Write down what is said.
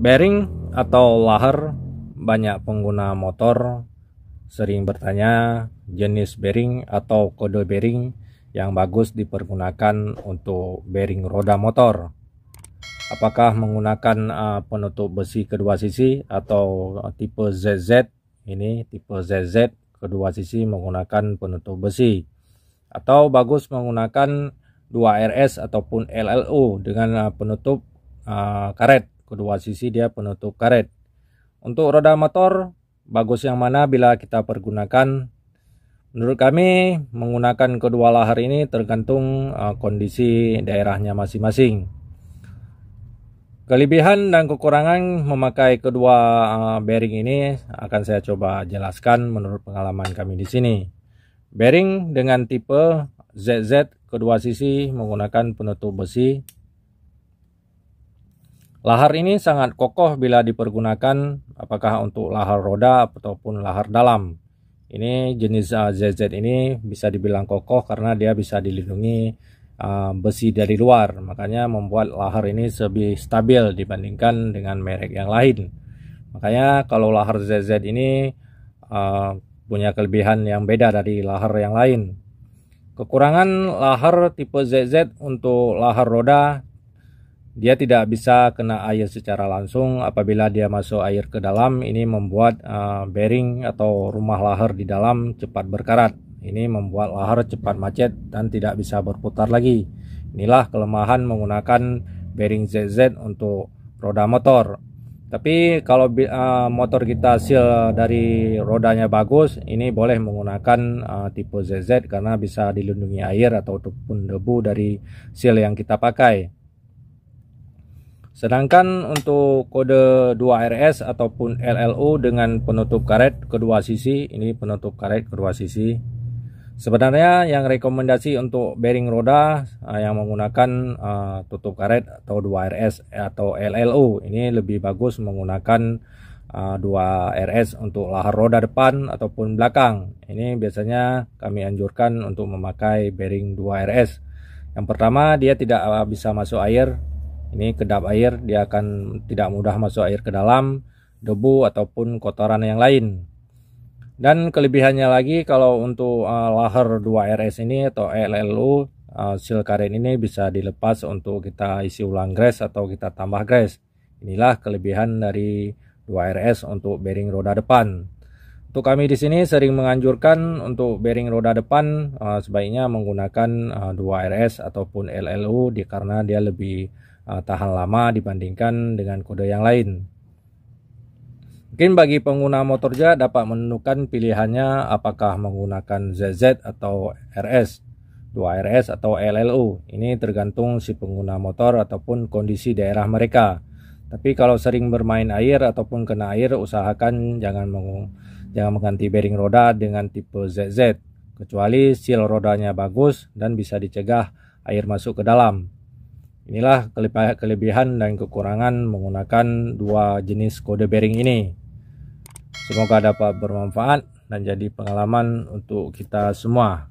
Bearing atau lahar banyak pengguna motor sering bertanya jenis bearing atau kode bearing yang bagus dipergunakan untuk bearing roda motor. Apakah menggunakan uh, penutup besi kedua sisi atau tipe ZZ? Ini tipe ZZ kedua sisi menggunakan penutup besi. Atau bagus menggunakan 2RS ataupun LLO dengan uh, penutup uh, karet kedua sisi dia penutup karet. Untuk roda motor, bagus yang mana bila kita pergunakan? Menurut kami, menggunakan kedua lahar ini tergantung uh, kondisi daerahnya masing-masing. Kelebihan dan kekurangan memakai kedua eh, bearing ini akan saya coba jelaskan menurut pengalaman kami di sini. Bearing dengan tipe ZZ kedua sisi menggunakan penutup besi Lahar ini sangat kokoh bila dipergunakan apakah untuk lahar roda ataupun lahar dalam. Ini jenis ZZ uh, ini bisa dibilang kokoh karena dia bisa dilindungi uh, besi dari luar. Makanya membuat lahar ini lebih stabil dibandingkan dengan merek yang lain. Makanya kalau lahar ZZ ini uh, punya kelebihan yang beda dari lahar yang lain. Kekurangan lahar tipe ZZ untuk lahar roda dia tidak bisa kena air secara langsung apabila dia masuk air ke dalam ini membuat uh, bearing atau rumah lahar di dalam cepat berkarat ini membuat lahar cepat macet dan tidak bisa berputar lagi inilah kelemahan menggunakan bearing ZZ untuk roda motor tapi kalau uh, motor kita hasil dari rodanya bagus ini boleh menggunakan uh, tipe ZZ karena bisa dilindungi air ataupun debu dari seal yang kita pakai Sedangkan untuk kode 2RS ataupun LLO dengan penutup karet kedua sisi, ini penutup karet kedua sisi. Sebenarnya yang rekomendasi untuk bearing roda eh, yang menggunakan eh, tutup karet atau 2RS atau LLO ini lebih bagus menggunakan 2RS eh, untuk lahar roda depan ataupun belakang. Ini biasanya kami anjurkan untuk memakai bearing 2RS. Yang pertama dia tidak bisa masuk air ini kedap air dia akan tidak mudah masuk air ke dalam debu ataupun kotoran yang lain. Dan kelebihannya lagi kalau untuk uh, eh, laher 2RS ini atau LLU uh, eh, seal karet ini bisa dilepas untuk kita isi ulang grass atau kita tambah grass. Inilah kelebihan dari 2RS untuk bearing roda depan. Untuk kami di sini sering menganjurkan untuk bearing roda depan uh, sebaiknya menggunakan uh, 2RS ataupun LLU di, karena dia lebih Uh, tahan lama dibandingkan dengan kode yang lain. Mungkin bagi pengguna motor motorja dapat menentukan pilihannya apakah menggunakan ZZ atau RS, 2RS atau LLU. Ini tergantung si pengguna motor ataupun kondisi daerah mereka. Tapi kalau sering bermain air ataupun kena air, usahakan jangan meng jangan mengganti bearing roda dengan tipe ZZ, kecuali seal rodanya bagus dan bisa dicegah air masuk ke dalam. Inilah kelebihan dan kekurangan menggunakan dua jenis kode bearing ini. Semoga dapat bermanfaat dan jadi pengalaman untuk kita semua.